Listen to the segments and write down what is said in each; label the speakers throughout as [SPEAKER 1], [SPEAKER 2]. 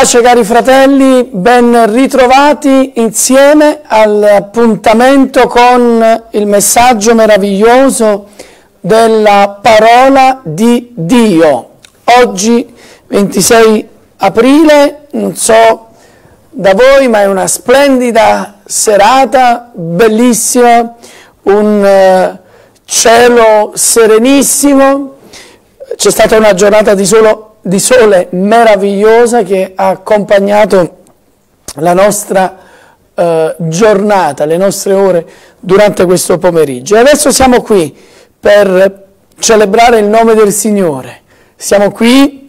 [SPEAKER 1] pace cari fratelli, ben ritrovati insieme all'appuntamento con il messaggio meraviglioso della parola di Dio. Oggi 26 aprile, non so da voi, ma è una splendida serata, bellissima, un eh, cielo serenissimo. C'è stata una giornata di solo di sole meravigliosa che ha accompagnato la nostra eh, giornata, le nostre ore durante questo pomeriggio. E adesso siamo qui per celebrare il nome del Signore, siamo qui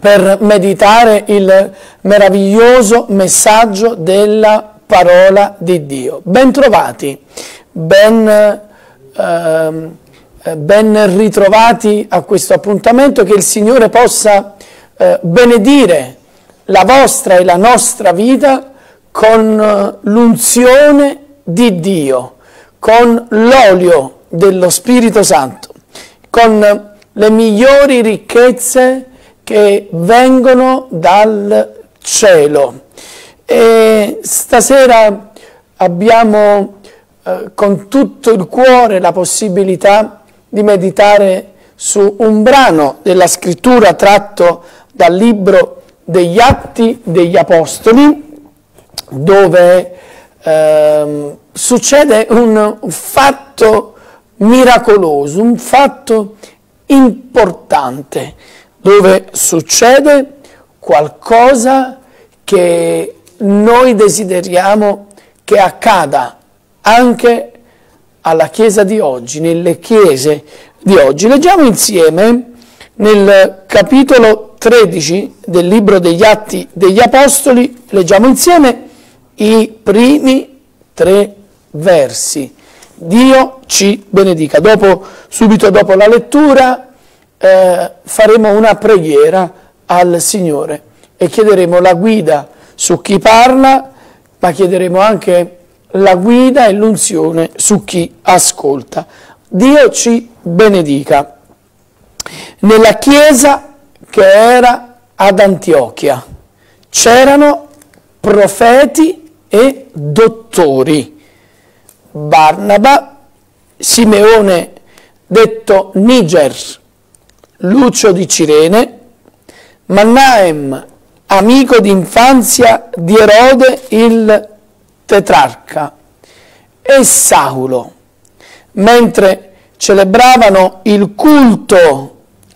[SPEAKER 1] per meditare il meraviglioso messaggio della parola di Dio. Ben trovati, ben... Ehm, eh, ben ritrovati a questo appuntamento, che il Signore possa eh, benedire la vostra e la nostra vita con eh, l'unzione di Dio, con l'olio dello Spirito Santo, con le migliori ricchezze che vengono dal cielo. E stasera abbiamo eh, con tutto il cuore la possibilità di di meditare su un brano della scrittura tratto dal libro degli Atti degli Apostoli, dove eh, succede un fatto miracoloso, un fatto importante, dove succede qualcosa che noi desideriamo che accada anche alla Chiesa di oggi, nelle Chiese di oggi. Leggiamo insieme nel capitolo 13 del libro degli Atti degli Apostoli, leggiamo insieme i primi tre versi. Dio ci benedica. Dopo, subito dopo la lettura eh, faremo una preghiera al Signore e chiederemo la guida su chi parla, ma chiederemo anche la guida e l'unzione su chi ascolta. Dio ci benedica. Nella chiesa che era ad Antiochia c'erano profeti e dottori. Barnaba, Simeone detto Niger, Lucio di Cirene, Mannaem, amico d'infanzia di Erode il Tetrarca e Saulo, mentre celebravano il culto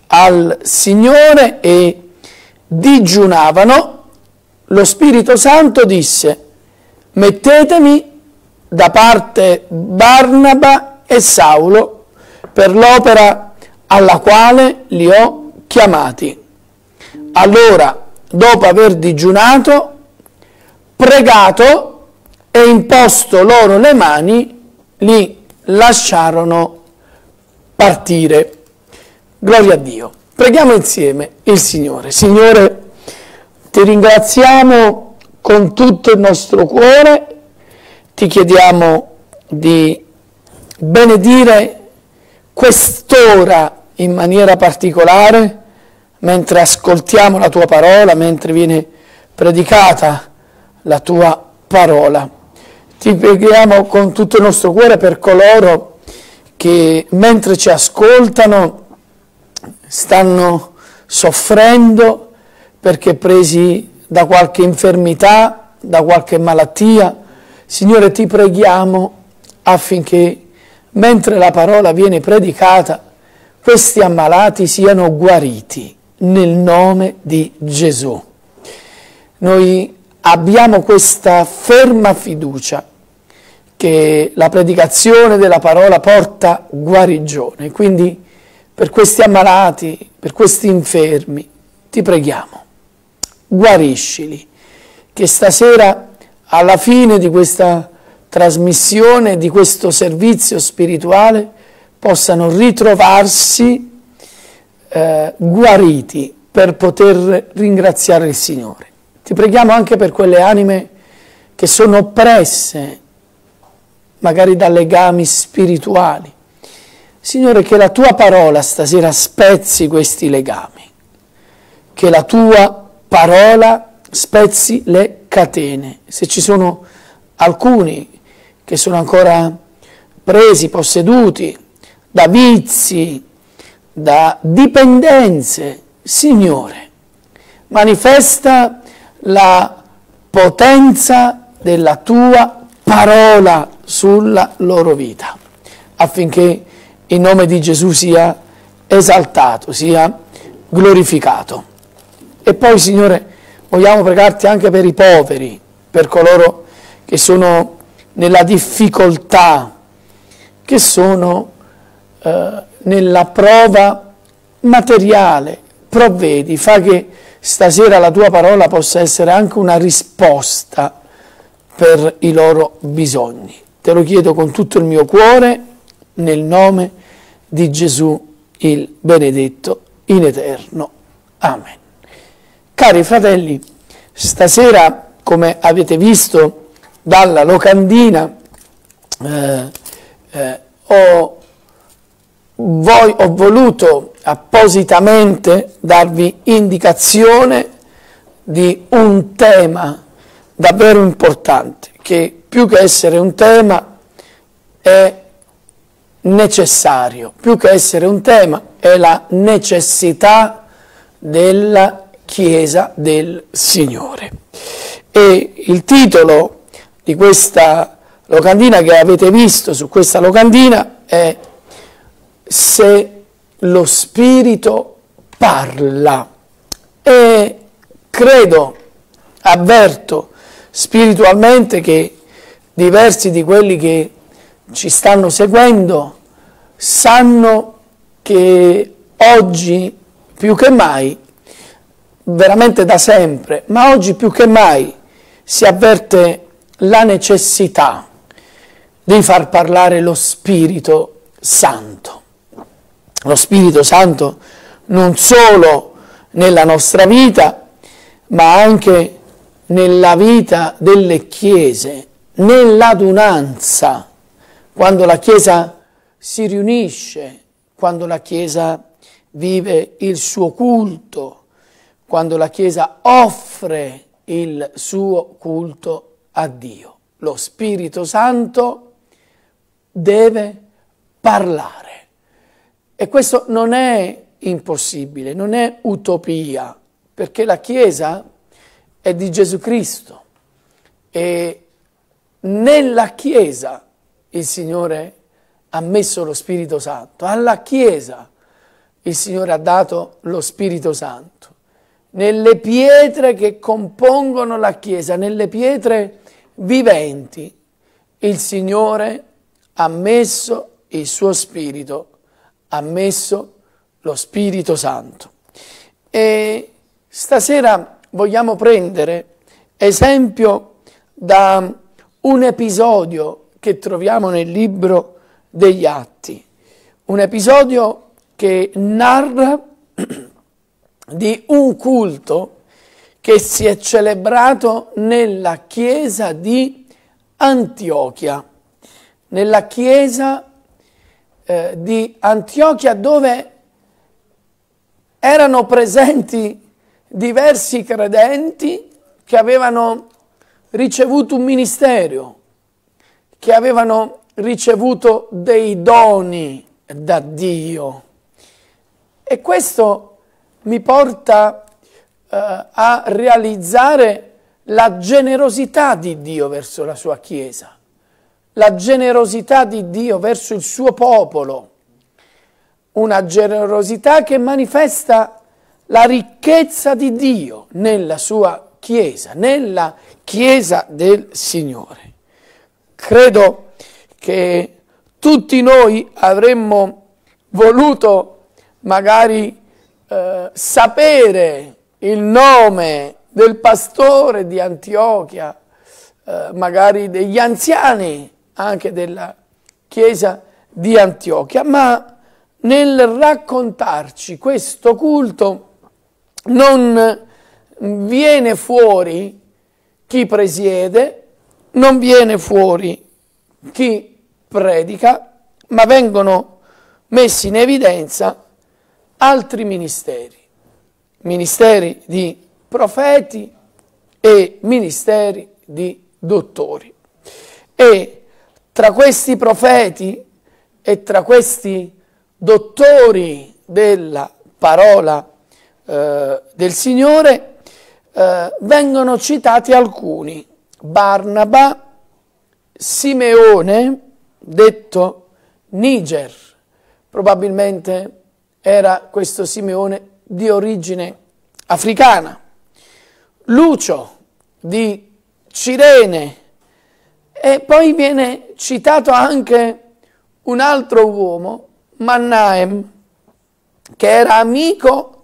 [SPEAKER 1] al Signore e digiunavano, lo Spirito Santo disse, mettetemi da parte Barnaba e Saulo per l'opera alla quale li ho chiamati. Allora, dopo aver digiunato, pregato, e imposto loro le mani, li lasciarono partire. Gloria a Dio. Preghiamo insieme il Signore. Signore, ti ringraziamo con tutto il nostro cuore, ti chiediamo di benedire quest'ora in maniera particolare, mentre ascoltiamo la tua parola, mentre viene predicata la tua parola. Ti preghiamo con tutto il nostro cuore per coloro che mentre ci ascoltano stanno soffrendo perché presi da qualche infermità, da qualche malattia. Signore, ti preghiamo affinché mentre la parola viene predicata, questi ammalati siano guariti nel nome di Gesù. Noi abbiamo questa ferma fiducia che la predicazione della parola porta guarigione. Quindi per questi ammalati, per questi infermi, ti preghiamo, guariscili, che stasera alla fine di questa trasmissione, di questo servizio spirituale, possano ritrovarsi eh, guariti per poter ringraziare il Signore. Ti preghiamo anche per quelle anime che sono oppresse magari da legami spirituali. Signore, che la tua parola stasera spezzi questi legami, che la tua parola spezzi le catene. Se ci sono alcuni che sono ancora presi, posseduti da vizi, da dipendenze, Signore, manifesta la potenza della tua parola sulla loro vita, affinché il nome di Gesù sia esaltato, sia glorificato. E poi, Signore, vogliamo pregarti anche per i poveri, per coloro che sono nella difficoltà, che sono eh, nella prova materiale. Provvedi, fa che stasera la tua parola possa essere anche una risposta per i loro bisogni. Te lo chiedo con tutto il mio cuore, nel nome di Gesù il benedetto in eterno. Amen. Cari fratelli, stasera, come avete visto dalla locandina, eh, eh, ho, voi, ho voluto appositamente darvi indicazione di un tema davvero importante che più che essere un tema è necessario, più che essere un tema è la necessità della Chiesa del Signore. E il titolo di questa locandina che avete visto su questa locandina è Se lo Spirito parla. E credo, avverto spiritualmente che diversi di quelli che ci stanno seguendo sanno che oggi più che mai, veramente da sempre, ma oggi più che mai si avverte la necessità di far parlare lo Spirito Santo. Lo Spirito Santo non solo nella nostra vita, ma anche nella vita delle chiese nell'adunanza, quando la Chiesa si riunisce, quando la Chiesa vive il suo culto, quando la Chiesa offre il suo culto a Dio. Lo Spirito Santo deve parlare. E questo non è impossibile, non è utopia, perché la Chiesa è di Gesù Cristo e nella Chiesa il Signore ha messo lo Spirito Santo, alla Chiesa il Signore ha dato lo Spirito Santo, nelle pietre che compongono la Chiesa, nelle pietre viventi, il Signore ha messo il suo Spirito, ha messo lo Spirito Santo. E stasera vogliamo prendere esempio da un episodio che troviamo nel libro degli Atti, un episodio che narra di un culto che si è celebrato nella chiesa di Antiochia, nella chiesa eh, di Antiochia dove erano presenti diversi credenti che avevano ricevuto un ministero, che avevano ricevuto dei doni da Dio. E questo mi porta eh, a realizzare la generosità di Dio verso la sua Chiesa, la generosità di Dio verso il suo popolo, una generosità che manifesta la ricchezza di Dio nella sua Chiesa, nella Chiesa del Signore. Credo che tutti noi avremmo voluto magari eh, sapere il nome del pastore di Antiochia, eh, magari degli anziani anche della Chiesa di Antiochia, ma nel raccontarci questo culto non viene fuori chi presiede, non viene fuori chi predica, ma vengono messi in evidenza altri ministeri, ministeri di profeti e ministeri di dottori. E tra questi profeti e tra questi dottori della parola eh, del Signore eh, vengono citati alcuni, Barnaba, Simeone, detto Niger, probabilmente era questo Simeone di origine africana, Lucio di Cirene e poi viene citato anche un altro uomo, Mannaem, che era amico di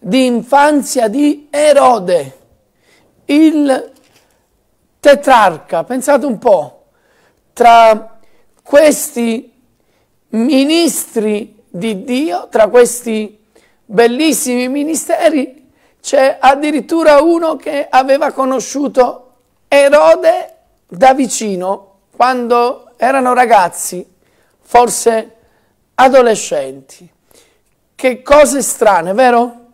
[SPEAKER 1] di infanzia di Erode, il tetrarca. Pensate un po', tra questi ministri di Dio, tra questi bellissimi ministeri, c'è addirittura uno che aveva conosciuto Erode da vicino quando erano ragazzi, forse adolescenti. Che cose strane, vero?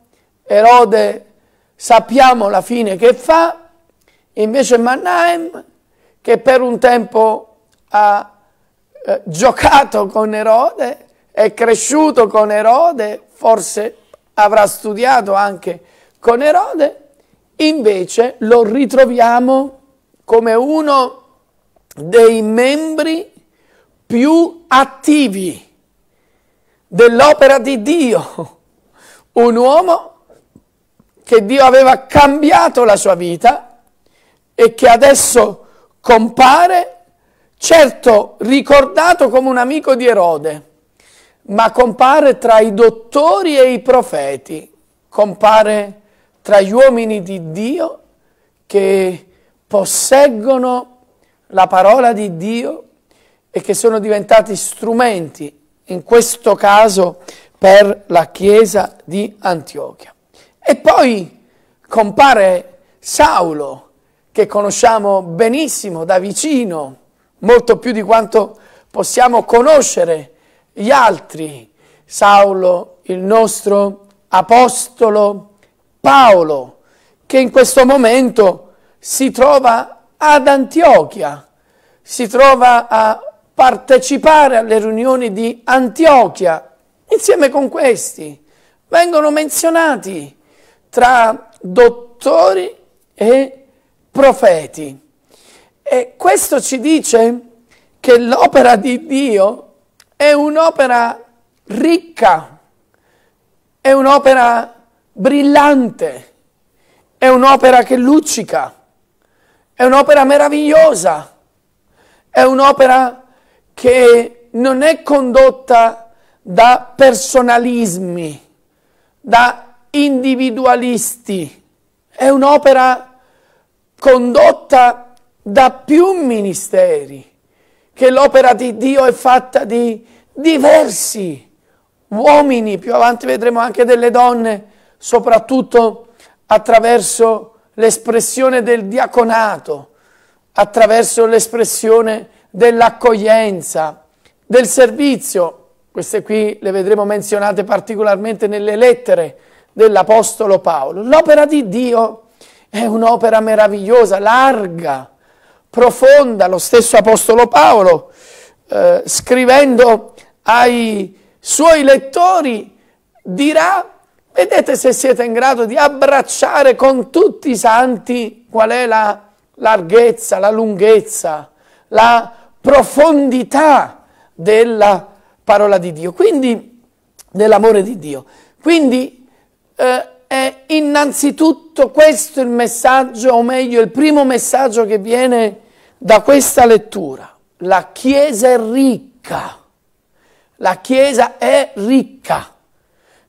[SPEAKER 1] Erode sappiamo la fine che fa, invece Mannaem che per un tempo ha eh, giocato con Erode, è cresciuto con Erode, forse avrà studiato anche con Erode, invece lo ritroviamo come uno dei membri più attivi dell'opera di Dio, un uomo che Dio aveva cambiato la sua vita e che adesso compare, certo ricordato come un amico di Erode, ma compare tra i dottori e i profeti, compare tra gli uomini di Dio che posseggono la parola di Dio e che sono diventati strumenti, in questo caso, per la Chiesa di Antiochia. E poi compare Saulo, che conosciamo benissimo da vicino, molto più di quanto possiamo conoscere gli altri. Saulo, il nostro apostolo Paolo, che in questo momento si trova ad Antiochia, si trova a partecipare alle riunioni di Antiochia insieme con questi. Vengono menzionati tra dottori e profeti. E questo ci dice che l'opera di Dio è un'opera ricca, è un'opera brillante, è un'opera che luccica, è un'opera meravigliosa, è un'opera che non è condotta da personalismi, da individualisti, è un'opera condotta da più ministeri, che l'opera di Dio è fatta di diversi uomini, più avanti vedremo anche delle donne, soprattutto attraverso l'espressione del diaconato, attraverso l'espressione dell'accoglienza, del servizio. Queste qui le vedremo menzionate particolarmente nelle lettere dell'Apostolo Paolo. L'opera di Dio è un'opera meravigliosa, larga, profonda. Lo stesso Apostolo Paolo, eh, scrivendo ai suoi lettori, dirà, vedete se siete in grado di abbracciare con tutti i santi qual è la larghezza, la lunghezza, la profondità della parola di Dio, quindi dell'amore di Dio. Quindi eh, è innanzitutto questo il messaggio, o meglio il primo messaggio che viene da questa lettura. La Chiesa è ricca, la Chiesa è ricca,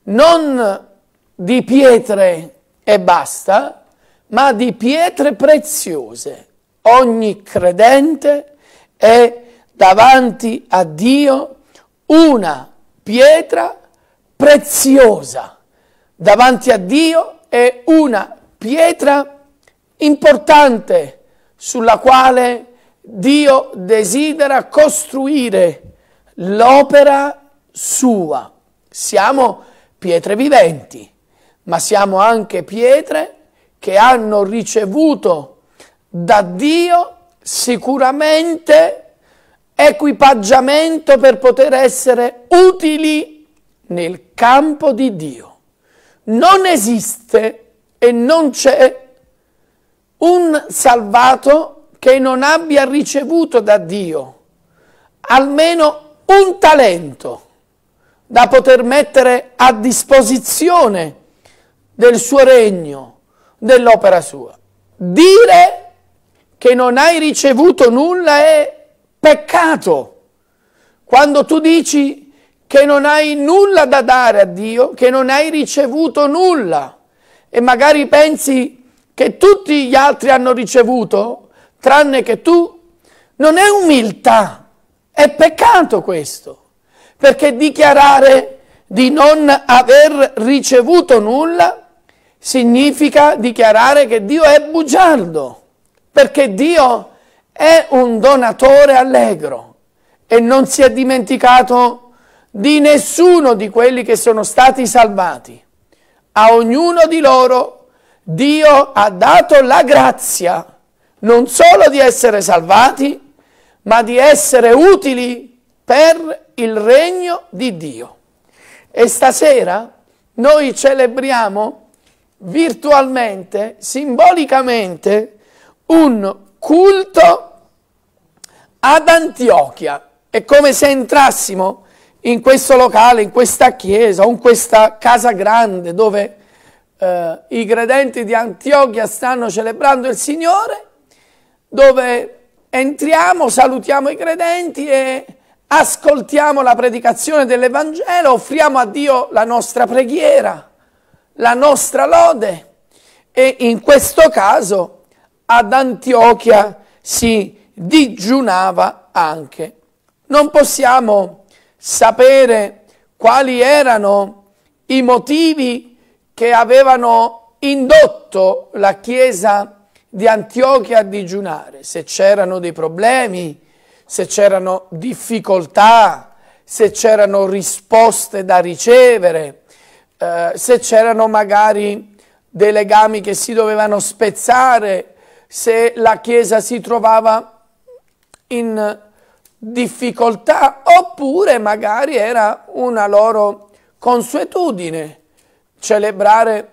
[SPEAKER 1] non di pietre e basta, ma di pietre preziose. Ogni credente è davanti a Dio una pietra preziosa davanti a Dio è una pietra importante sulla quale Dio desidera costruire l'opera sua. Siamo pietre viventi, ma siamo anche pietre che hanno ricevuto da Dio sicuramente equipaggiamento per poter essere utili nel campo di Dio non esiste e non c'è un salvato che non abbia ricevuto da Dio almeno un talento da poter mettere a disposizione del suo regno, dell'opera sua. Dire che non hai ricevuto nulla è peccato. Quando tu dici che non hai nulla da dare a Dio, che non hai ricevuto nulla e magari pensi che tutti gli altri hanno ricevuto, tranne che tu, non è umiltà, è peccato questo, perché dichiarare di non aver ricevuto nulla significa dichiarare che Dio è bugiardo, perché Dio è un donatore allegro e non si è dimenticato di nessuno di quelli che sono stati salvati. A ognuno di loro Dio ha dato la grazia non solo di essere salvati, ma di essere utili per il regno di Dio. E stasera noi celebriamo virtualmente, simbolicamente, un culto ad Antiochia. È come se entrassimo in questo locale, in questa chiesa o in questa casa grande dove eh, i credenti di Antiochia stanno celebrando il Signore, dove entriamo, salutiamo i credenti e ascoltiamo la predicazione dell'Evangelo, offriamo a Dio la nostra preghiera, la nostra lode e in questo caso ad Antiochia si digiunava anche. Non possiamo sapere quali erano i motivi che avevano indotto la chiesa di Antiochia a digiunare, se c'erano dei problemi, se c'erano difficoltà, se c'erano risposte da ricevere, eh, se c'erano magari dei legami che si dovevano spezzare, se la chiesa si trovava in difficoltà oppure magari era una loro consuetudine celebrare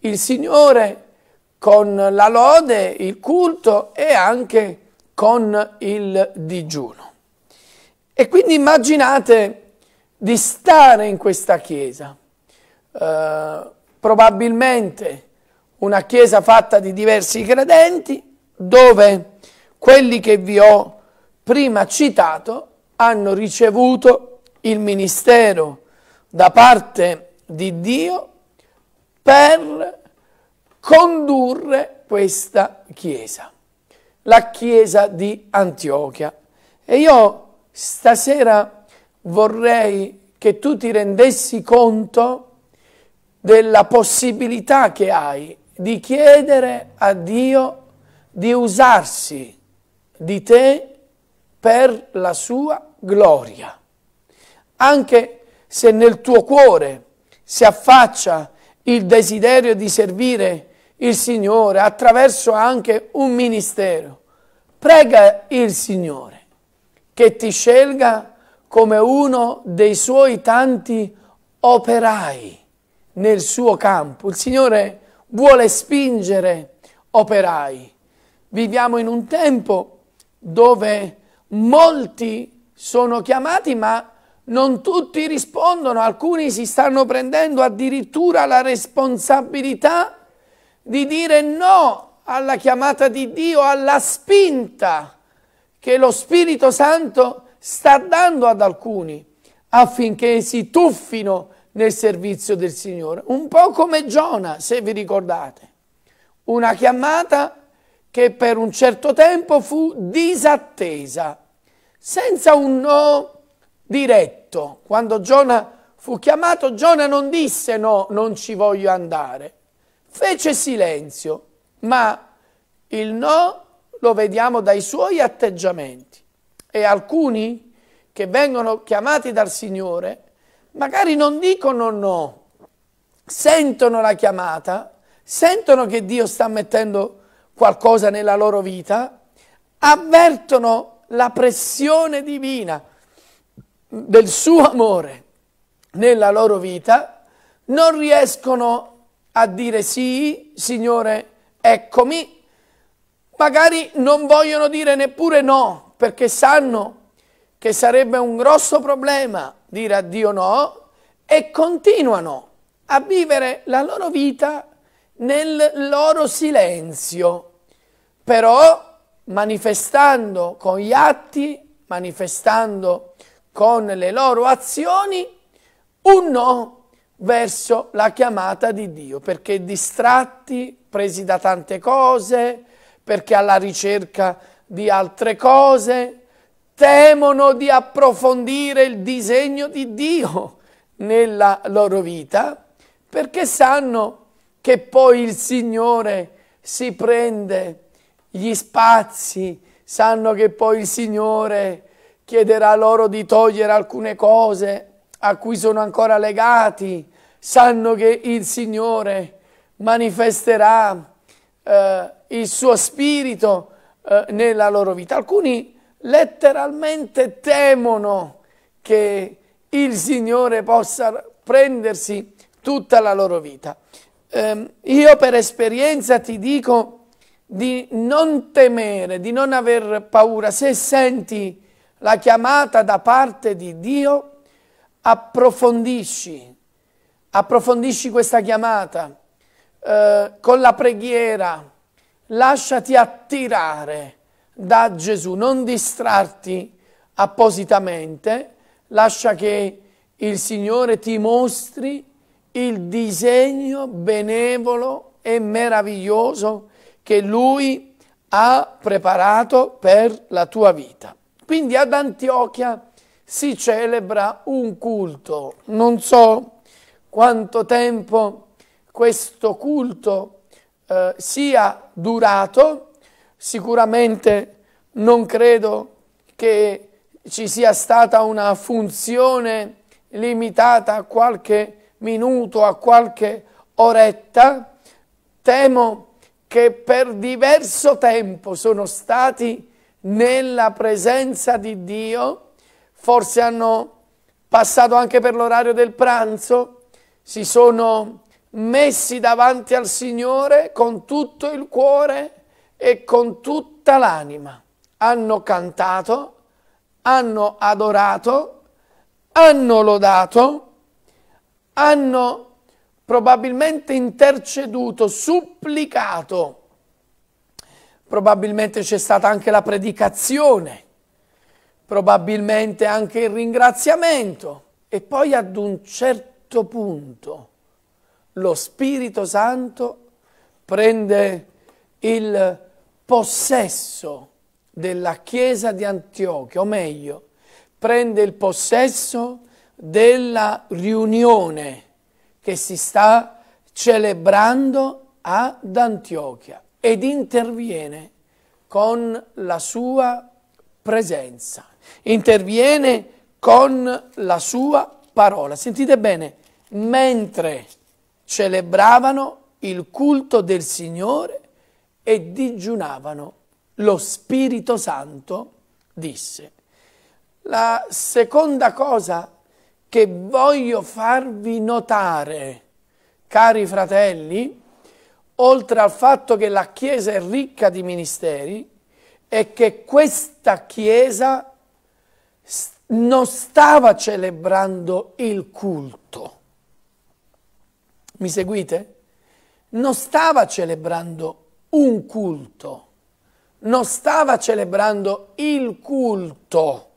[SPEAKER 1] il Signore con la lode, il culto e anche con il digiuno. E quindi immaginate di stare in questa chiesa, eh, probabilmente una chiesa fatta di diversi credenti, dove quelli che vi ho prima citato hanno ricevuto il ministero da parte di Dio per condurre questa chiesa, la chiesa di Antiochia. E io stasera vorrei che tu ti rendessi conto della possibilità che hai di chiedere a Dio di usarsi di te per la sua gloria. Anche se nel tuo cuore si affaccia il desiderio di servire il Signore attraverso anche un ministero, prega il Signore che ti scelga come uno dei suoi tanti operai nel suo campo. Il Signore vuole spingere operai. Viviamo in un tempo dove molti sono chiamati ma non tutti rispondono, alcuni si stanno prendendo addirittura la responsabilità di dire no alla chiamata di Dio, alla spinta che lo Spirito Santo sta dando ad alcuni affinché si tuffino nel servizio del Signore. Un po' come Giona, se vi ricordate. Una chiamata che per un certo tempo fu disattesa senza un no diretto. Quando Giona fu chiamato, Giona non disse no, non ci voglio andare. Fece silenzio, ma il no lo vediamo dai suoi atteggiamenti. E alcuni che vengono chiamati dal Signore magari non dicono no, sentono la chiamata, sentono che Dio sta mettendo qualcosa nella loro vita, avvertono la pressione divina del suo amore nella loro vita, non riescono a dire sì, Signore, eccomi, magari non vogliono dire neppure no, perché sanno che sarebbe un grosso problema dire a Dio no, e continuano a vivere la loro vita nel loro silenzio. Però manifestando con gli atti, manifestando con le loro azioni, un no verso la chiamata di Dio, perché distratti, presi da tante cose, perché alla ricerca di altre cose, temono di approfondire il disegno di Dio nella loro vita, perché sanno che poi il Signore si prende gli spazi, sanno che poi il Signore chiederà loro di togliere alcune cose a cui sono ancora legati, sanno che il Signore manifesterà eh, il suo spirito eh, nella loro vita. Alcuni letteralmente temono che il Signore possa prendersi tutta la loro vita. Eh, io per esperienza ti dico di non temere, di non aver paura. Se senti la chiamata da parte di Dio, approfondisci, approfondisci questa chiamata eh, con la preghiera, lasciati attirare da Gesù, non distrarti appositamente, lascia che il Signore ti mostri il disegno benevolo e meraviglioso che lui ha preparato per la tua vita. Quindi ad Antiochia si celebra un culto. Non so quanto tempo questo culto eh, sia durato, sicuramente non credo che ci sia stata una funzione limitata a qualche minuto, a qualche oretta. Temo che che per diverso tempo sono stati nella presenza di Dio, forse hanno passato anche per l'orario del pranzo, si sono messi davanti al Signore con tutto il cuore e con tutta l'anima. Hanno cantato, hanno adorato, hanno lodato, hanno probabilmente interceduto, supplicato, probabilmente c'è stata anche la predicazione, probabilmente anche il ringraziamento e poi ad un certo punto lo Spirito Santo prende il possesso della chiesa di Antiochia, o meglio, prende il possesso della riunione che si sta celebrando ad Antiochia ed interviene con la sua presenza, interviene con la sua parola. Sentite bene, mentre celebravano il culto del Signore e digiunavano, lo Spirito Santo disse. La seconda cosa che voglio farvi notare, cari fratelli, oltre al fatto che la Chiesa è ricca di ministeri, è che questa Chiesa non stava celebrando il culto. Mi seguite? Non stava celebrando un culto, non stava celebrando il culto,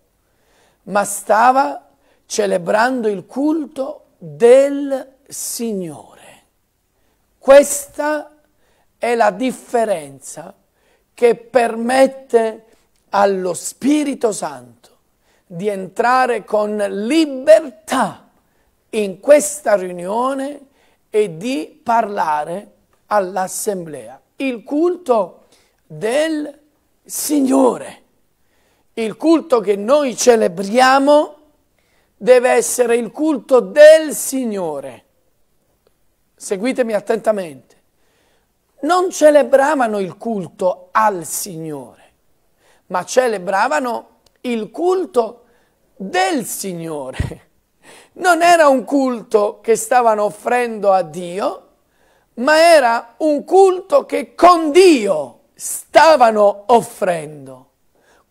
[SPEAKER 1] ma stava celebrando il culto del Signore. Questa è la differenza che permette allo Spirito Santo di entrare con libertà in questa riunione e di parlare all'assemblea. Il culto del Signore, il culto che noi celebriamo deve essere il culto del Signore. Seguitemi attentamente. Non celebravano il culto al Signore, ma celebravano il culto del Signore. Non era un culto che stavano offrendo a Dio, ma era un culto che con Dio stavano offrendo.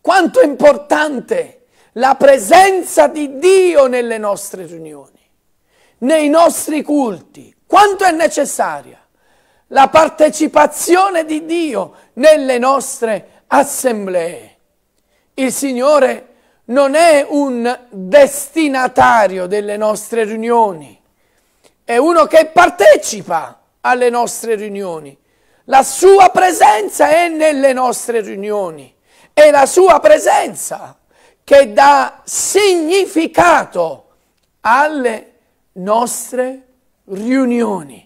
[SPEAKER 1] Quanto è importante! la presenza di Dio nelle nostre riunioni, nei nostri culti, quanto è necessaria la partecipazione di Dio nelle nostre assemblee. Il Signore non è un destinatario delle nostre riunioni, è uno che partecipa alle nostre riunioni. La sua presenza è nelle nostre riunioni e la sua presenza che dà significato alle nostre riunioni.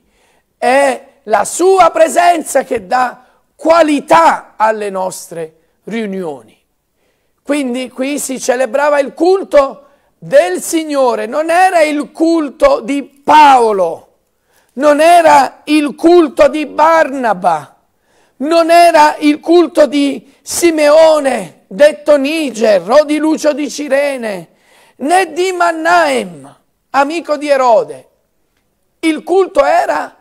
[SPEAKER 1] È la sua presenza che dà qualità alle nostre riunioni. Quindi qui si celebrava il culto del Signore, non era il culto di Paolo, non era il culto di Barnaba, non era il culto di Simeone, detto Niger, o di Lucio di Cirene, né di Mannaem, amico di Erode. Il culto era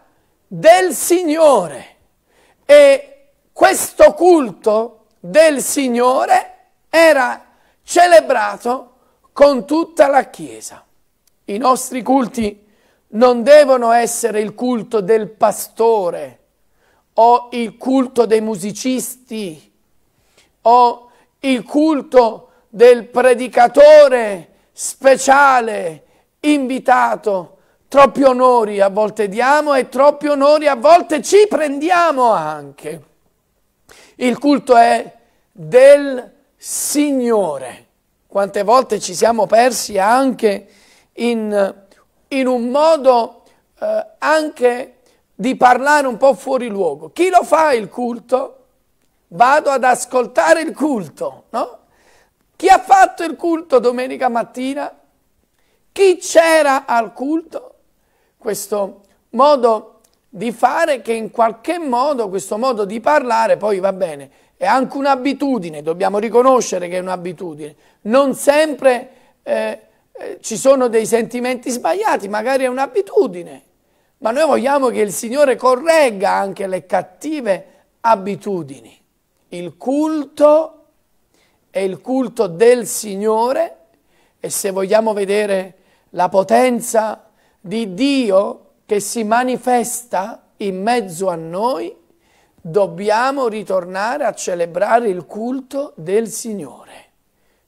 [SPEAKER 1] del Signore e questo culto del Signore era celebrato con tutta la Chiesa. I nostri culti non devono essere il culto del pastore o il culto dei musicisti o il culto del predicatore speciale, invitato. Troppi onori a volte diamo e troppi onori a volte ci prendiamo anche. Il culto è del Signore. Quante volte ci siamo persi anche in, in un modo eh, anche di parlare un po' fuori luogo. Chi lo fa il culto? vado ad ascoltare il culto, no? Chi ha fatto il culto domenica mattina? Chi c'era al culto? Questo modo di fare che in qualche modo, questo modo di parlare, poi va bene, è anche un'abitudine, dobbiamo riconoscere che è un'abitudine. Non sempre eh, eh ci sono dei sentimenti sbagliati, magari è un'abitudine, ma noi vogliamo che il Signore corregga anche le cattive abitudini. Il culto è il culto del Signore e se vogliamo vedere la potenza di Dio che si manifesta in mezzo a noi, dobbiamo ritornare a celebrare il culto del Signore,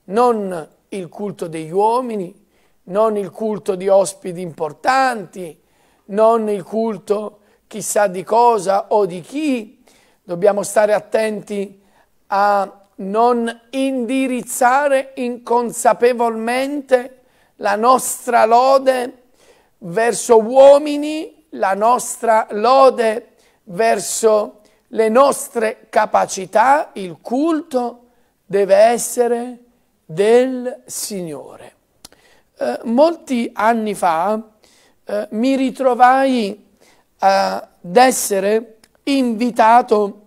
[SPEAKER 1] non il culto degli uomini, non il culto di ospiti importanti, non il culto chissà di cosa o di chi, Dobbiamo stare attenti a non indirizzare inconsapevolmente la nostra lode verso uomini, la nostra lode verso le nostre capacità, il culto deve essere del Signore. Eh, molti anni fa eh, mi ritrovai eh, ad essere invitato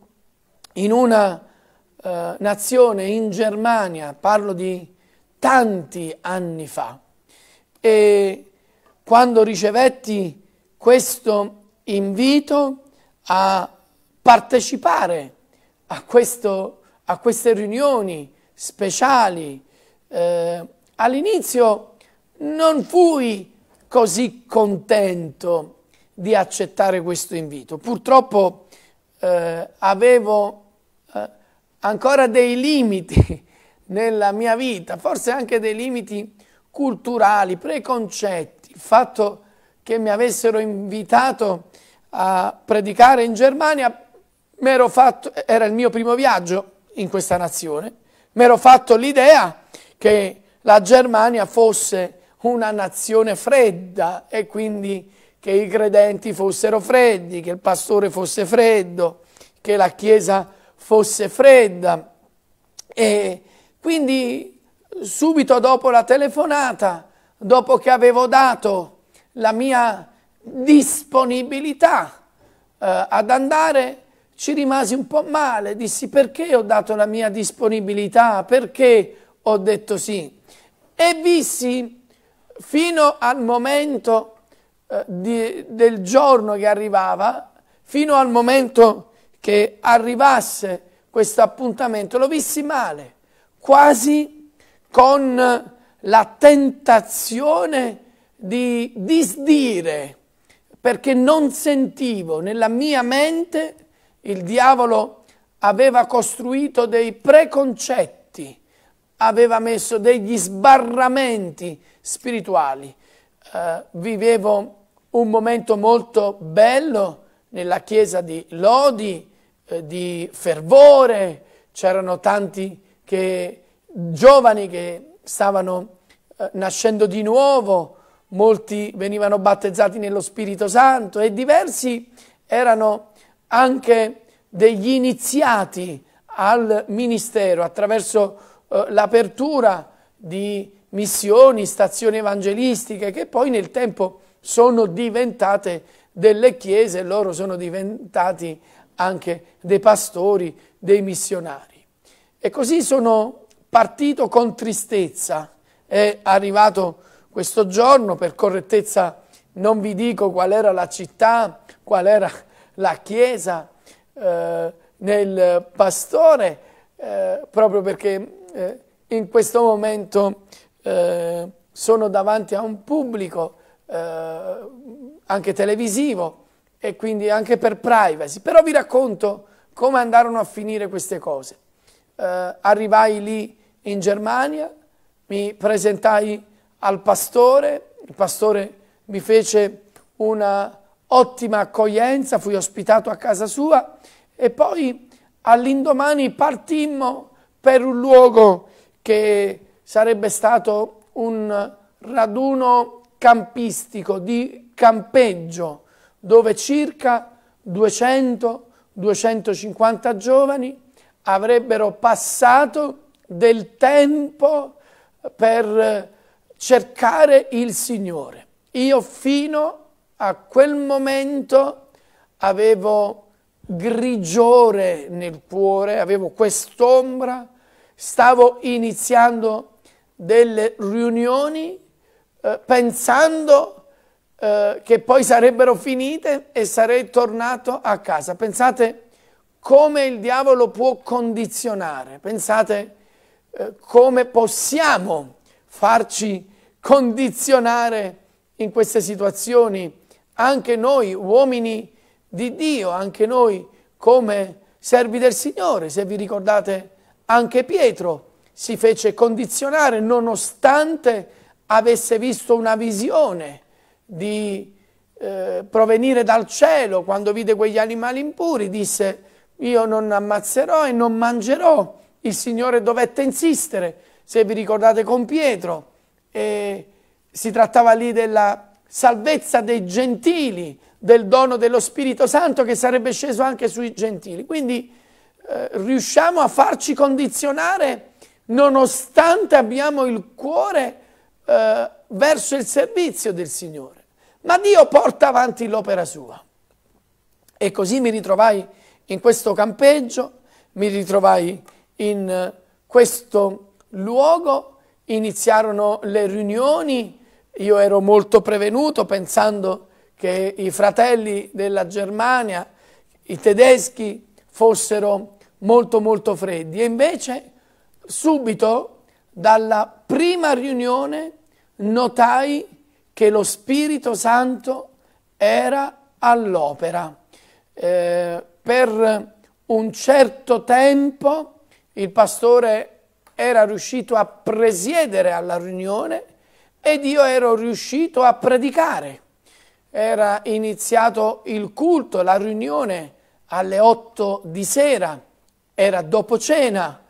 [SPEAKER 1] in una eh, nazione, in Germania, parlo di tanti anni fa, e quando ricevetti questo invito a partecipare a, questo, a queste riunioni speciali, eh, all'inizio non fui così contento di accettare questo invito. Purtroppo eh, avevo eh, ancora dei limiti nella mia vita, forse anche dei limiti culturali, preconcetti, il fatto che mi avessero invitato a predicare in Germania, fatto, era il mio primo viaggio in questa nazione, mi ero fatto l'idea che la Germania fosse una nazione fredda e quindi che i credenti fossero freddi, che il pastore fosse freddo, che la Chiesa fosse fredda. E quindi subito dopo la telefonata, dopo che avevo dato la mia disponibilità eh, ad andare, ci rimasi un po' male, dissi perché ho dato la mia disponibilità, perché ho detto sì. E vissi fino al momento eh, di, del giorno che arrivava fino al momento che arrivasse questo appuntamento, lo vissi male, quasi con la tentazione di disdire, perché non sentivo nella mia mente il diavolo aveva costruito dei preconcetti, aveva messo degli sbarramenti spirituali. Uh, vivevo un momento molto bello nella chiesa di Lodi, eh, di fervore, c'erano tanti che, giovani che stavano eh, nascendo di nuovo, molti venivano battezzati nello Spirito Santo e diversi erano anche degli iniziati al ministero attraverso eh, l'apertura di missioni, stazioni evangelistiche che poi nel tempo sono diventate delle chiese, loro sono diventati anche dei pastori, dei missionari. E così sono partito con tristezza. È arrivato questo giorno, per correttezza non vi dico qual era la città, qual era la chiesa eh, nel pastore, eh, proprio perché eh, in questo momento eh, sono davanti a un pubblico eh, anche televisivo e quindi anche per privacy, però vi racconto come andarono a finire queste cose. Eh, arrivai lì in Germania, mi presentai al pastore, il pastore mi fece una ottima accoglienza, fui ospitato a casa sua e poi all'indomani partimmo per un luogo che sarebbe stato un raduno campistico, di campeggio, dove circa 200-250 giovani avrebbero passato del tempo per cercare il Signore. Io fino a quel momento avevo grigiore nel cuore, avevo quest'ombra, stavo iniziando delle riunioni eh, pensando eh, che poi sarebbero finite e sarei tornato a casa. Pensate come il diavolo può condizionare, pensate eh, come possiamo farci condizionare in queste situazioni, anche noi uomini di Dio, anche noi come servi del Signore, se vi ricordate anche Pietro si fece condizionare nonostante avesse visto una visione di, eh, provenire dal cielo, quando vide quegli animali impuri, disse io non ammazzerò e non mangerò. Il Signore dovette insistere, se vi ricordate con Pietro, eh, si trattava lì della salvezza dei gentili, del dono dello Spirito Santo che sarebbe sceso anche sui gentili. Quindi eh, riusciamo a farci condizionare nonostante abbiamo il cuore eh, verso il servizio del Signore. Ma Dio porta avanti l'opera sua. E così mi ritrovai in questo campeggio, mi ritrovai in eh, questo luogo, iniziarono le riunioni, io ero molto prevenuto pensando che i fratelli della Germania, i tedeschi, fossero molto molto freddi e invece subito dalla prima riunione notai che lo Spirito Santo era all'opera. Eh, per un certo tempo il pastore era riuscito a presiedere alla riunione ed io ero riuscito a predicare. Era iniziato il culto, la riunione alle otto di sera, era dopo cena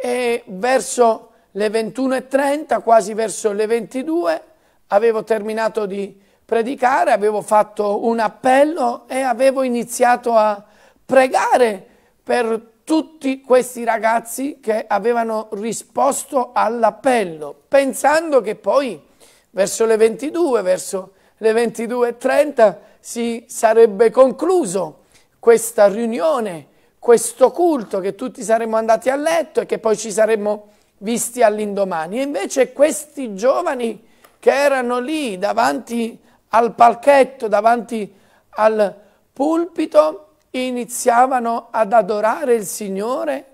[SPEAKER 1] e verso le 21.30, quasi verso le 22, avevo terminato di predicare, avevo fatto un appello e avevo iniziato a pregare per tutti questi ragazzi che avevano risposto all'appello, pensando che poi verso le 22, verso le 22.30 si sarebbe concluso questa riunione, questo culto, che tutti saremmo andati a letto e che poi ci saremmo visti all'indomani. E invece questi giovani che erano lì davanti al palchetto, davanti al pulpito, iniziavano ad adorare il Signore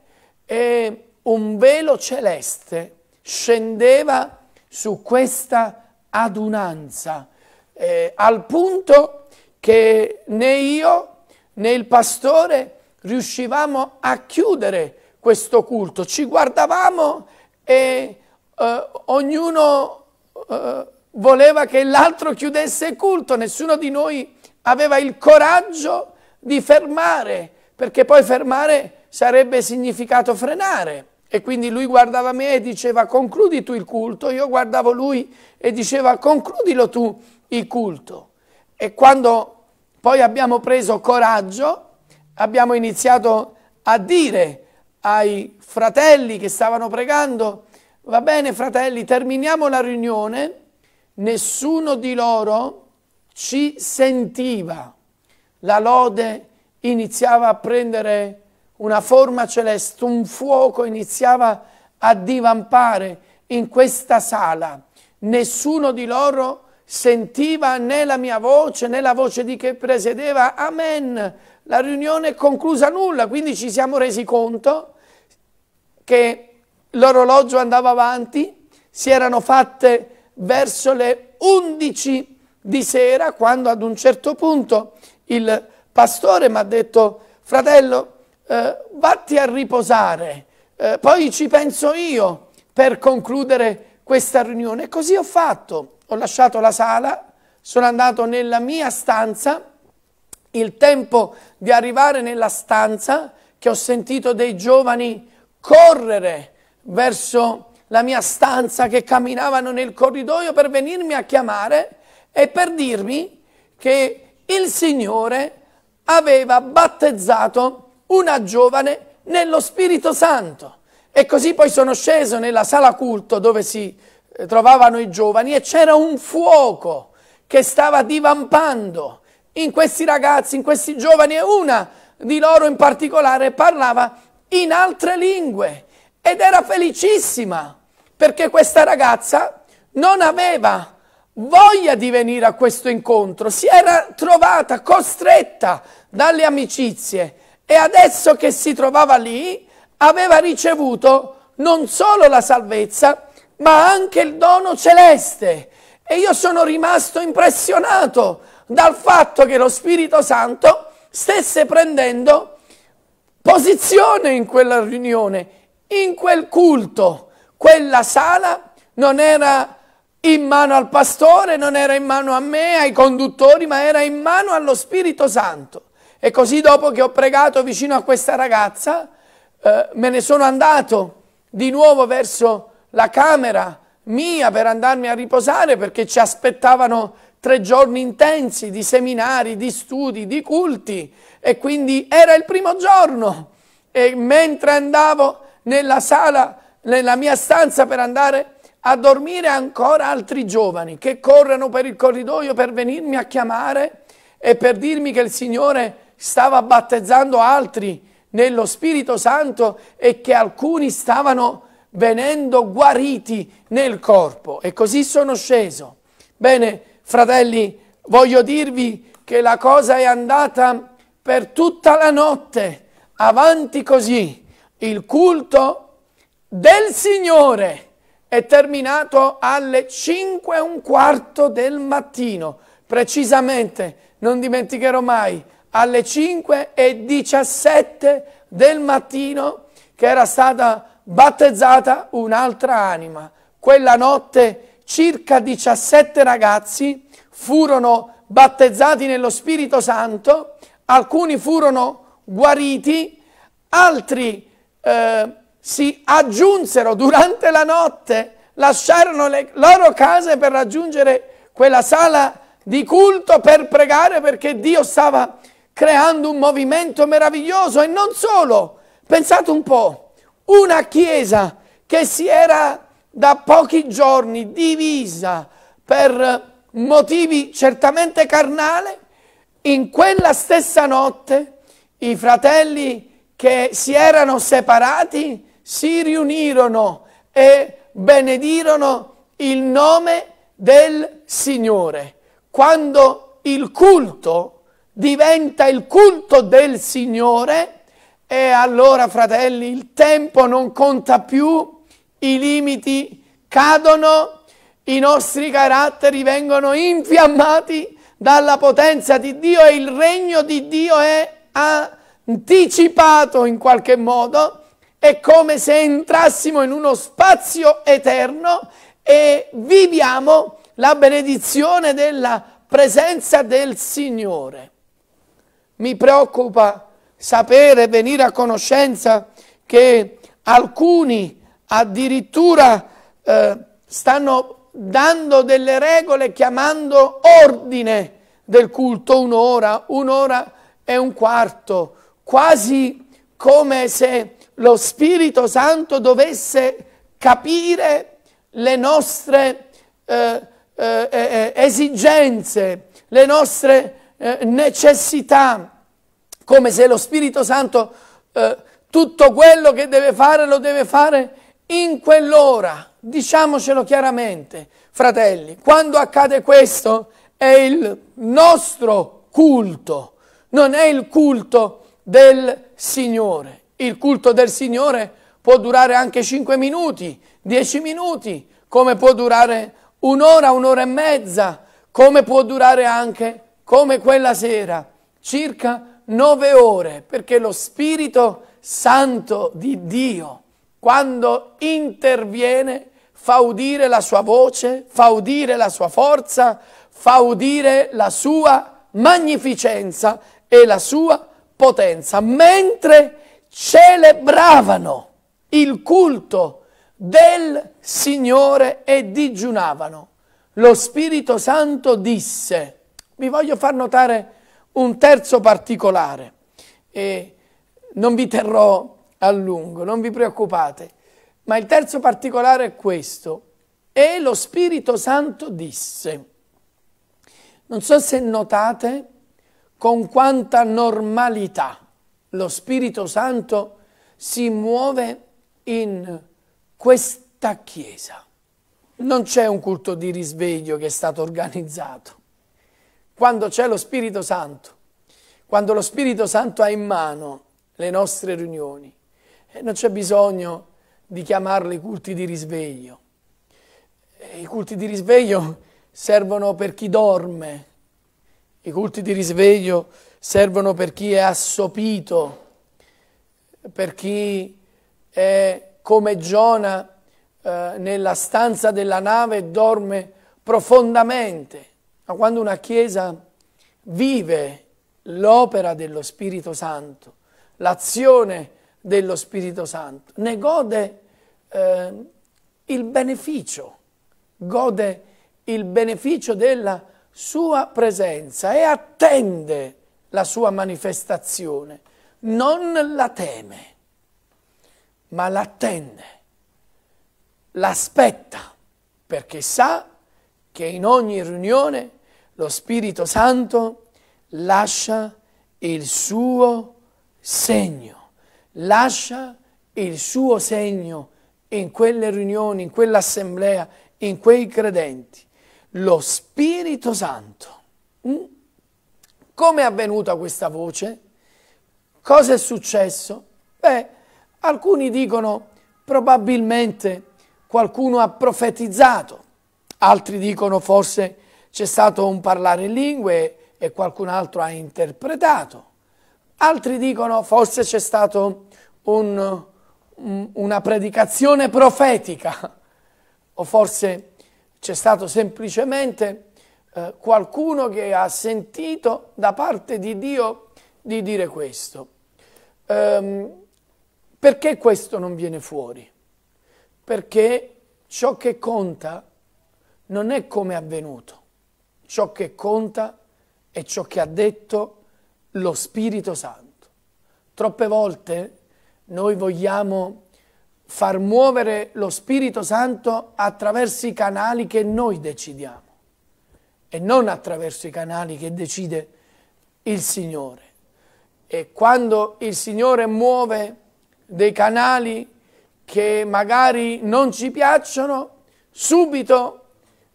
[SPEAKER 1] e un velo celeste scendeva su questa adunanza, eh, al punto che né io né il pastore riuscivamo a chiudere questo culto, ci guardavamo e eh, ognuno eh, voleva che l'altro chiudesse il culto, nessuno di noi aveva il coraggio di fermare, perché poi fermare sarebbe significato frenare. E quindi lui guardava me e diceva concludi tu il culto, io guardavo lui e diceva concludilo tu il culto. E quando poi abbiamo preso coraggio, abbiamo iniziato a dire ai fratelli che stavano pregando, va bene fratelli, terminiamo la riunione, nessuno di loro ci sentiva. La lode iniziava a prendere una forma celeste, un fuoco iniziava a divampare in questa sala. Nessuno di loro sentiva né la mia voce né la voce di chi presiedeva. Amen la riunione è conclusa nulla, quindi ci siamo resi conto che l'orologio andava avanti, si erano fatte verso le 11 di sera quando ad un certo punto il pastore mi ha detto fratello eh, vatti a riposare eh, poi ci penso io per concludere questa riunione e così ho fatto ho lasciato la sala sono andato nella mia stanza il tempo di arrivare nella stanza che ho sentito dei giovani correre verso la mia stanza che camminavano nel corridoio per venirmi a chiamare e per dirmi che il Signore aveva battezzato una giovane nello Spirito Santo. E così poi sono sceso nella sala culto dove si eh, trovavano i giovani e c'era un fuoco che stava divampando in questi ragazzi, in questi giovani, e una di loro in particolare parlava in altre lingue ed era felicissima perché questa ragazza non aveva voglia di venire a questo incontro, si era trovata costretta dalle amicizie e adesso che si trovava lì aveva ricevuto non solo la salvezza, ma anche il dono celeste. E io sono rimasto impressionato dal fatto che lo Spirito Santo stesse prendendo posizione in quella riunione, in quel culto. Quella sala non era in mano al pastore, non era in mano a me, ai conduttori, ma era in mano allo Spirito Santo. E così dopo che ho pregato vicino a questa ragazza, eh, me ne sono andato di nuovo verso la camera mia per andarmi a riposare perché ci aspettavano tre giorni intensi di seminari, di studi, di culti e quindi era il primo giorno e mentre andavo nella sala, nella mia stanza per andare a dormire ancora altri giovani che corrono per il corridoio per venirmi a chiamare e per dirmi che il Signore stava battezzando altri nello Spirito Santo e che alcuni stavano venendo guariti nel corpo e così sono sceso. Bene, Fratelli, voglio dirvi che la cosa è andata per tutta la notte, avanti così. Il culto del Signore è terminato alle 5 e un quarto del mattino, precisamente, non dimenticherò mai, alle 5 e 17 del mattino che era stata battezzata un'altra anima. Quella notte circa 17 ragazzi furono battezzati nello Spirito Santo, alcuni furono guariti, altri eh, si aggiunsero durante la notte, lasciarono le loro case per raggiungere quella sala di culto per pregare perché Dio stava creando un movimento meraviglioso e non solo, pensate un po', una chiesa che si era da pochi giorni divisa per motivi certamente carnali, in quella stessa notte i fratelli che si erano separati si riunirono e benedirono il nome del Signore. Quando il culto diventa il culto del Signore, e allora fratelli il tempo non conta più, i limiti cadono, i nostri caratteri vengono infiammati dalla potenza di Dio e il regno di Dio è anticipato in qualche modo, è come se entrassimo in uno spazio eterno e viviamo la benedizione della presenza del Signore. Mi preoccupa sapere, venire a conoscenza che alcuni addirittura eh, stanno dando delle regole chiamando ordine del culto un'ora, un'ora e un quarto, quasi come se lo Spirito Santo dovesse capire le nostre eh, eh, eh, eh esigenze, le nostre eh, necessità, come se lo Spirito Santo tutto quello che deve fare lo deve fare in quell'ora, diciamocelo chiaramente, fratelli, quando accade questo è il nostro culto, non è il culto del Signore. Il culto del Signore può durare anche 5 minuti, 10 minuti, come può durare un'ora, un'ora e mezza, come può durare anche come quella sera, circa 9 ore, perché lo Spirito Santo di Dio quando interviene fa udire la sua voce, fa udire la sua forza, fa udire la sua magnificenza e la sua potenza, mentre celebravano il culto del Signore e digiunavano. Lo Spirito Santo disse, vi voglio far notare un terzo particolare e non vi terrò a lungo, non vi preoccupate. Ma il terzo particolare è questo. E lo Spirito Santo disse, non so se notate con quanta normalità lo Spirito Santo si muove in questa Chiesa. Non c'è un culto di risveglio che è stato organizzato. Quando c'è lo Spirito Santo, quando lo Spirito Santo ha in mano le nostre riunioni, e eh, non c'è bisogno di chiamarli culti di risveglio. Eh, I culti di risveglio servono per chi dorme, i culti di risveglio servono per chi è assopito, per chi è come Giona eh, nella stanza della nave e dorme profondamente. Ma quando una Chiesa vive l'opera dello Spirito Santo, l'azione dello Spirito Santo, ne gode eh, il beneficio, gode il beneficio della sua presenza e attende la sua manifestazione, non la teme, ma l'attende, l'aspetta, perché sa che in ogni riunione lo Spirito Santo lascia il suo segno lascia il suo segno in quelle riunioni, in quell'assemblea, in quei credenti. Lo Spirito Santo. Mm? Come è avvenuta questa voce? Cosa è successo? Beh, alcuni dicono probabilmente qualcuno ha profetizzato, altri dicono forse c'è stato un parlare in lingue e qualcun altro ha interpretato. Altri dicono forse c'è stata un, una predicazione profetica o forse c'è stato semplicemente eh, qualcuno che ha sentito da parte di Dio di dire questo. Ehm, perché questo non viene fuori? Perché ciò che conta non è come è avvenuto, ciò che conta è ciò che ha detto lo Spirito Santo. Troppe volte noi vogliamo far muovere lo Spirito Santo attraverso i canali che noi decidiamo e non attraverso i canali che decide il Signore. E quando il Signore muove dei canali che magari non ci piacciono, subito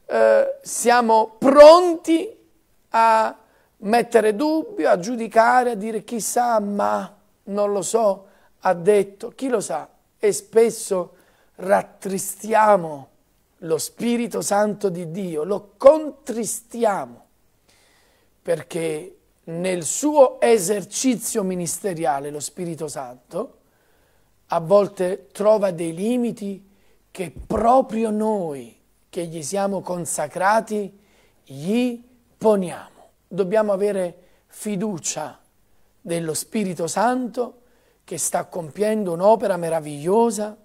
[SPEAKER 1] eh, siamo pronti a mettere dubbio, a giudicare, a dire chissà, ma non lo so, ha detto, chi lo sa? E spesso rattristiamo lo Spirito Santo di Dio, lo contristiamo, perché nel suo esercizio ministeriale lo Spirito Santo a volte trova dei limiti che proprio noi che gli siamo consacrati gli poniamo dobbiamo avere fiducia dello Spirito Santo che sta compiendo un'opera meravigliosa,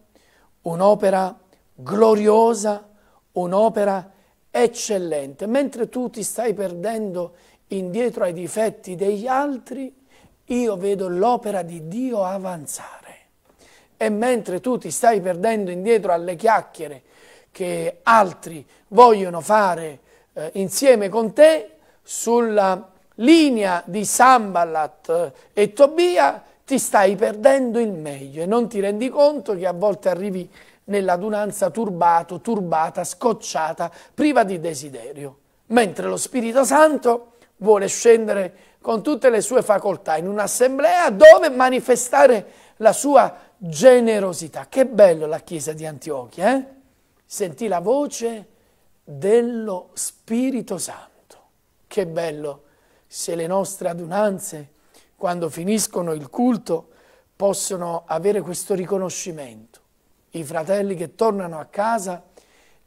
[SPEAKER 1] un'opera gloriosa, un'opera eccellente. Mentre tu ti stai perdendo indietro ai difetti degli altri, io vedo l'opera di Dio avanzare. E mentre tu ti stai perdendo indietro alle chiacchiere che altri vogliono fare eh, insieme con te, sulla linea di Sambalat e Tobia ti stai perdendo il meglio e non ti rendi conto che a volte arrivi nell'adunanza turbato, turbata, scocciata, priva di desiderio. Mentre lo Spirito Santo vuole scendere con tutte le sue facoltà in un'assemblea dove manifestare la sua generosità. Che bello la chiesa di Antiochia, eh? Sentì la voce dello Spirito Santo. Che bello se le nostre adunanze, quando finiscono il culto, possono avere questo riconoscimento. I fratelli che tornano a casa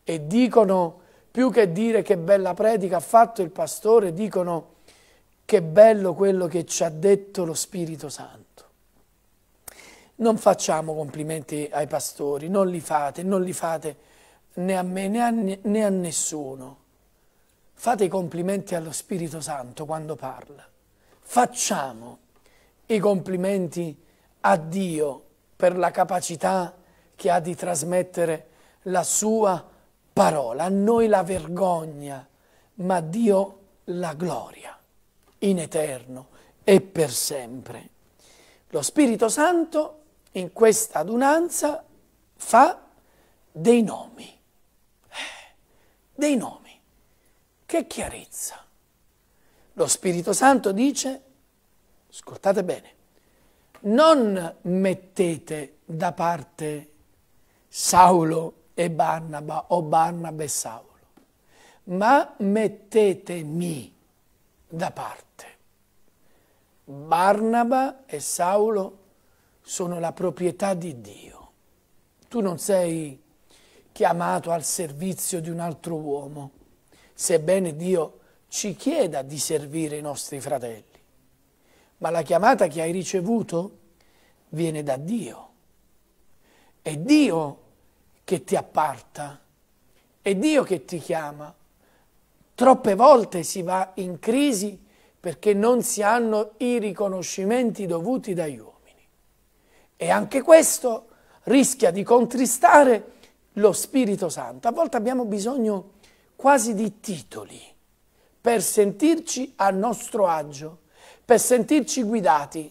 [SPEAKER 1] e dicono, più che dire che bella predica ha fatto il pastore, dicono che bello quello che ci ha detto lo Spirito Santo. Non facciamo complimenti ai pastori, non li fate, non li fate né a me né a, né a nessuno Fate i complimenti allo Spirito Santo quando parla. Facciamo i complimenti a Dio per la capacità che ha di trasmettere la sua parola. A noi la vergogna, ma a Dio la gloria in eterno e per sempre. Lo Spirito Santo in questa adunanza fa dei nomi, eh, dei nomi. Che chiarezza! Lo Spirito Santo dice, ascoltate bene, non mettete da parte Saulo e Barnaba o Barnaba e Saulo, ma mettetemi da parte. Barnaba e Saulo sono la proprietà di Dio. Tu non sei chiamato al servizio di un altro uomo, sebbene Dio ci chieda di servire i nostri fratelli. Ma la chiamata che hai ricevuto viene da Dio. È Dio che ti apparta, è Dio che ti chiama. Troppe volte si va in crisi perché non si hanno i riconoscimenti dovuti dagli uomini. E anche questo rischia di contristare lo Spirito Santo. A volte abbiamo bisogno di quasi di titoli per sentirci a nostro agio, per sentirci guidati,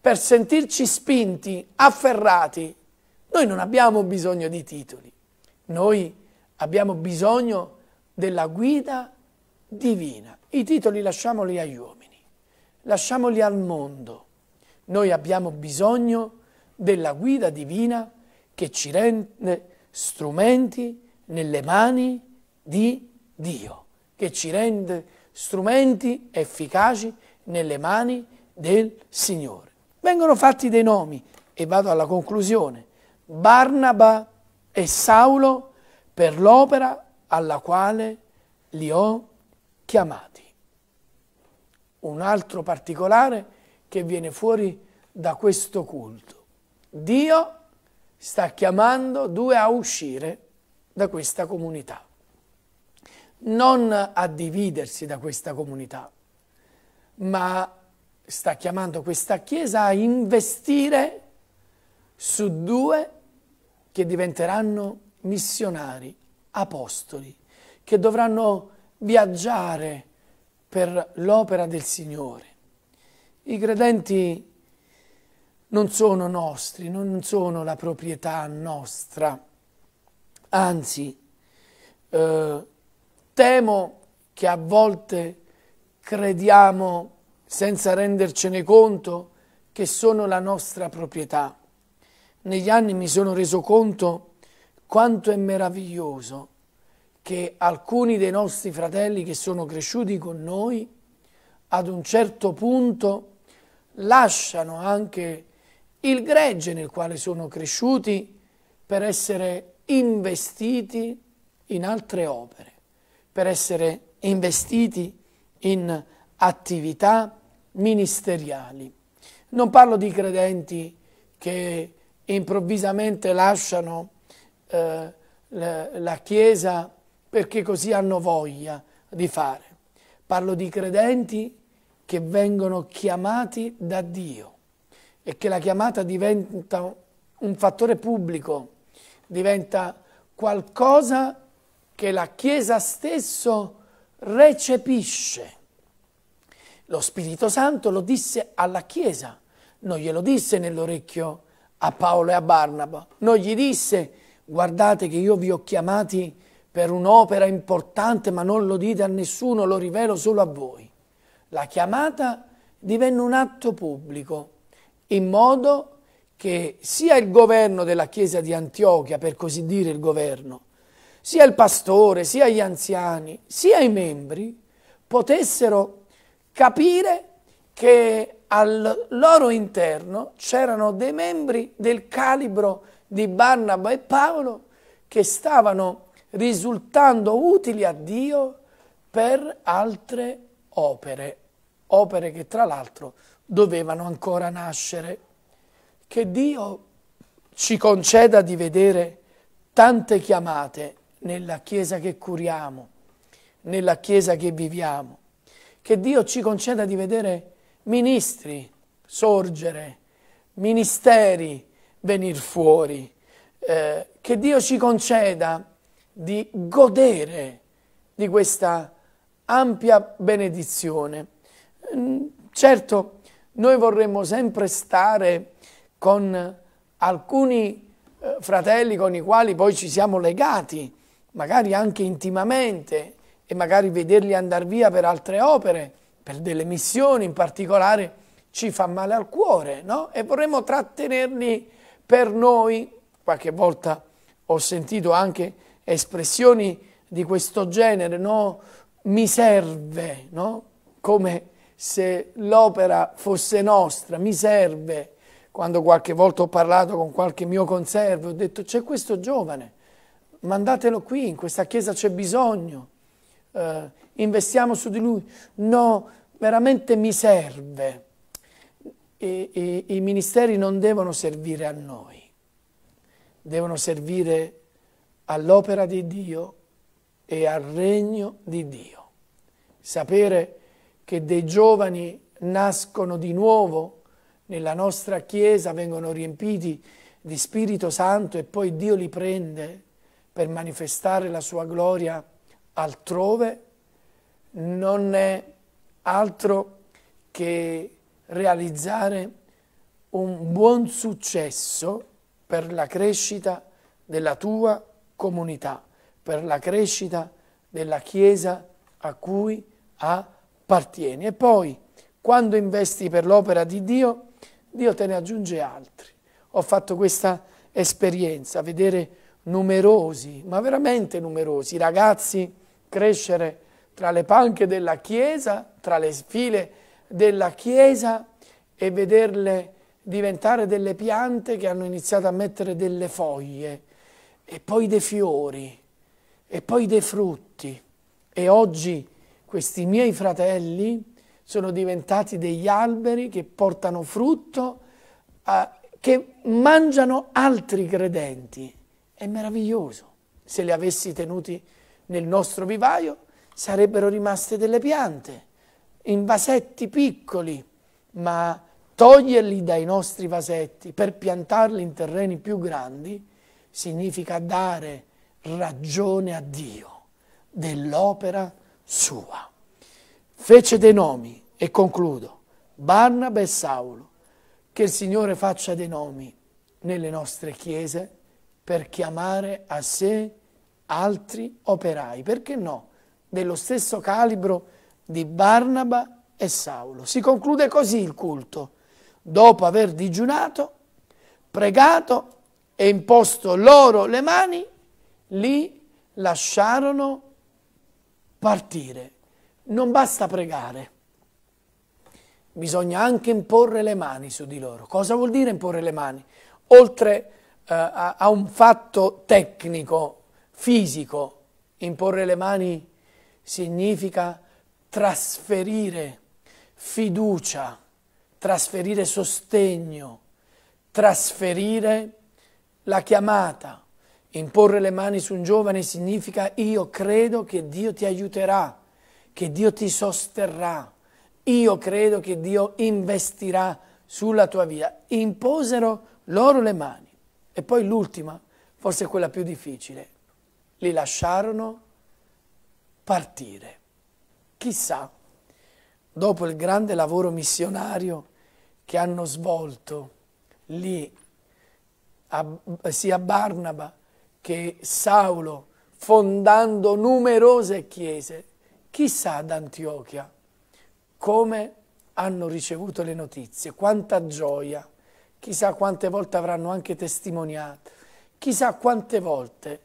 [SPEAKER 1] per sentirci spinti, afferrati. Noi non abbiamo bisogno di titoli, noi abbiamo bisogno della guida divina. I titoli lasciamoli agli uomini, lasciamoli al mondo. Noi abbiamo bisogno della guida divina che ci rende strumenti nelle mani di Dio, che ci rende strumenti efficaci nelle mani del Signore. Vengono fatti dei nomi, e vado alla conclusione, Barnaba e Saulo per l'opera alla quale li ho chiamati. Un altro particolare che viene fuori da questo culto. Dio sta chiamando due a uscire da questa comunità non a dividersi da questa comunità, ma sta chiamando questa Chiesa a investire su due che diventeranno missionari, apostoli, che dovranno viaggiare per l'opera del Signore. I credenti non sono nostri, non sono la proprietà nostra, anzi eh, Temo che a volte crediamo, senza rendercene conto, che sono la nostra proprietà. Negli anni mi sono reso conto quanto è meraviglioso che alcuni dei nostri fratelli che sono cresciuti con noi ad un certo punto lasciano anche il gregge nel quale sono cresciuti per essere investiti in altre opere per essere investiti in attività ministeriali. Non parlo di credenti che improvvisamente lasciano eh, la Chiesa perché così hanno voglia di fare. Parlo di credenti che vengono chiamati da Dio e che la chiamata diventa un fattore pubblico, diventa qualcosa che la Chiesa stesso recepisce. Lo Spirito Santo lo disse alla Chiesa, non glielo disse nell'orecchio a Paolo e a Barnaba, non gli disse guardate che io vi ho chiamati per un'opera importante ma non lo dite a nessuno, lo rivelo solo a voi. La chiamata divenne un atto pubblico in modo che sia il governo della Chiesa di Antiochia, per così dire il governo, sia il pastore, sia gli anziani, sia i membri, potessero capire che al loro interno c'erano dei membri del calibro di Barnaba e Paolo che stavano risultando utili a Dio per altre opere, opere che tra l'altro dovevano ancora nascere. Che Dio ci conceda di vedere tante chiamate nella Chiesa che curiamo, nella Chiesa che viviamo. Che Dio ci conceda di vedere ministri sorgere, ministeri venir fuori. Eh, che Dio ci conceda di godere di questa ampia benedizione. Mm, certo, noi vorremmo sempre stare con alcuni eh, fratelli con i quali poi ci siamo legati magari anche intimamente e magari vederli andare via per altre opere, per delle missioni in particolare, ci fa male al cuore, no? E vorremmo trattenerli per noi. Qualche volta ho sentito anche espressioni di questo genere, no? Mi serve, no? Come se l'opera fosse nostra, mi serve. Quando qualche volta ho parlato con qualche mio conservo, ho detto c'è questo giovane mandatelo qui, in questa chiesa c'è bisogno, eh, investiamo su di lui. No, veramente mi serve. E, e, I ministeri non devono servire a noi, devono servire all'opera di Dio e al regno di Dio. Sapere che dei giovani nascono di nuovo nella nostra Chiesa, vengono riempiti di Spirito Santo e poi Dio li prende per manifestare la sua gloria altrove non è altro che realizzare un buon successo per la crescita della tua comunità, per la crescita della Chiesa a cui appartieni. E poi, quando investi per l'opera di Dio, Dio te ne aggiunge altri. Ho fatto questa esperienza, vedere numerosi, ma veramente numerosi, ragazzi crescere tra le panche della Chiesa, tra le file della Chiesa e vederle diventare delle piante che hanno iniziato a mettere delle foglie e poi dei fiori e poi dei frutti. E oggi questi miei fratelli sono diventati degli alberi che portano frutto, a, eh, che mangiano altri credenti è meraviglioso. Se li avessi tenuti nel nostro vivaio sarebbero rimaste delle piante, in vasetti piccoli, ma toglierli dai nostri vasetti per piantarli in terreni più grandi significa dare ragione a Dio dell'opera sua. Fece dei nomi, e concludo, Barnaba e Saulo, che il Signore faccia dei nomi nelle nostre chiese per chiamare a sé altri operai, perché no, dello stesso calibro di Barnaba e Saulo. Si conclude così il culto, dopo aver digiunato, pregato e imposto loro le mani, li lasciarono partire. Non basta pregare, bisogna anche imporre le mani su di loro. Cosa vuol dire imporre le mani? Oltre eh, a, a un fatto tecnico, fisico. Imporre le mani significa trasferire fiducia, trasferire sostegno, trasferire la chiamata. Imporre le mani su un giovane significa io credo che Dio ti aiuterà, che Dio ti sosterrà, io credo che Dio investirà sulla tua vita. Imposero loro le mani. E poi l'ultima, forse quella più difficile, li lasciarono partire. Chissà, dopo il grande lavoro missionario che hanno svolto lì, sia Barnaba che Saulo, fondando numerose chiese, chissà ad Antiochia come hanno ricevuto le notizie, quanta gioia chissà quante volte avranno anche testimoniato, chissà quante volte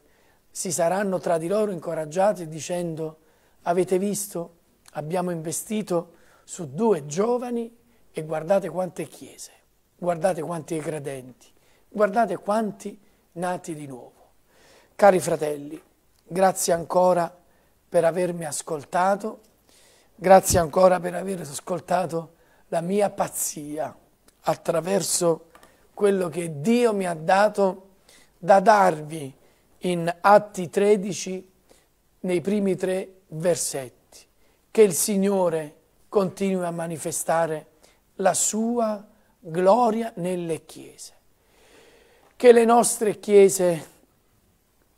[SPEAKER 1] si saranno tra di loro incoraggiati dicendo avete visto, abbiamo investito su due giovani e guardate quante chiese, guardate quanti credenti, guardate quanti nati di nuovo. Cari fratelli, grazie ancora per avermi ascoltato, grazie ancora per aver ascoltato la mia pazzia attraverso quello che Dio mi ha dato da darvi in Atti 13 nei primi tre versetti, che il Signore continui a manifestare la sua gloria nelle chiese, che le nostre chiese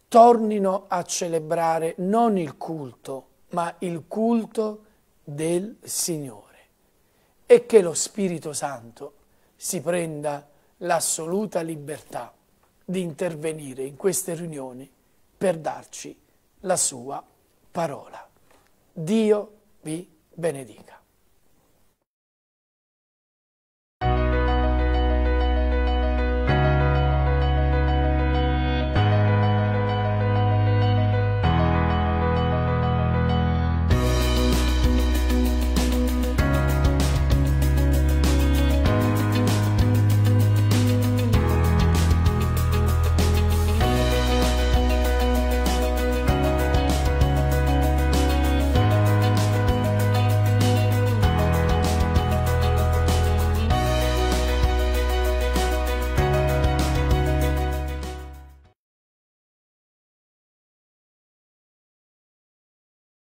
[SPEAKER 1] tornino a celebrare non il culto, ma il culto del Signore e che lo Spirito Santo si prenda l'assoluta libertà di intervenire in queste riunioni per darci la sua parola. Dio vi benedica.